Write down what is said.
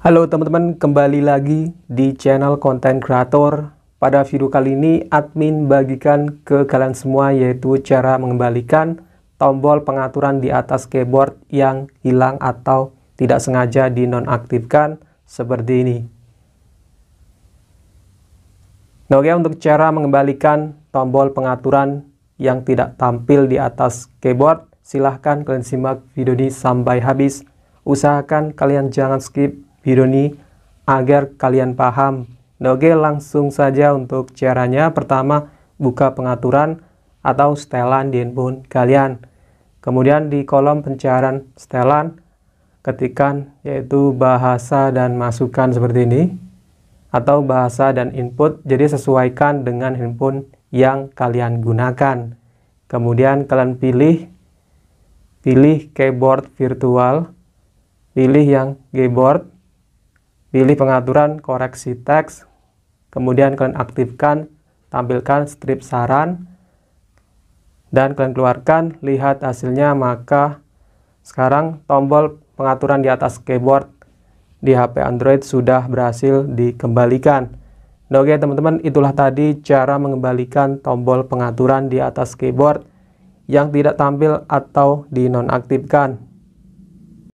Halo teman-teman, kembali lagi di channel konten kreator. Pada video kali ini, admin bagikan ke kalian semua yaitu cara mengembalikan tombol pengaturan di atas keyboard yang hilang atau tidak sengaja dinonaktifkan seperti ini. Nah, oke untuk cara mengembalikan tombol pengaturan yang tidak tampil di atas keyboard, silahkan kalian simak video ini sampai habis. Usahakan kalian jangan skip video ini agar kalian paham. oke, langsung saja untuk caranya. Pertama, buka pengaturan atau setelan di handphone kalian. Kemudian di kolom pencarian setelan, ketikan yaitu bahasa dan masukan seperti ini atau bahasa dan input. Jadi sesuaikan dengan handphone yang kalian gunakan. Kemudian kalian pilih pilih keyboard virtual, pilih yang keyboard Pilih pengaturan koreksi teks, kemudian kalian aktifkan, tampilkan strip saran, dan kalian keluarkan, lihat hasilnya, maka sekarang tombol pengaturan di atas keyboard di HP Android sudah berhasil dikembalikan. Nah, oke teman-teman, itulah tadi cara mengembalikan tombol pengaturan di atas keyboard yang tidak tampil atau dinonaktifkan.